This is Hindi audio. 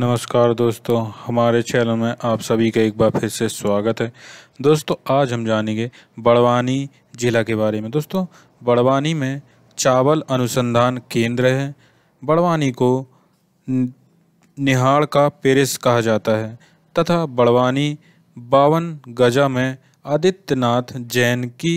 नमस्कार दोस्तों हमारे चैनल में आप सभी का एक बार फिर से स्वागत है दोस्तों आज हम जानेंगे बड़वानी ज़िला के बारे में दोस्तों बड़वानी में चावल अनुसंधान केंद्र है बड़वानी को निहाड़ का पेरिस कहा जाता है तथा बड़वानी बावन गजा में आदित्यनाथ जैन की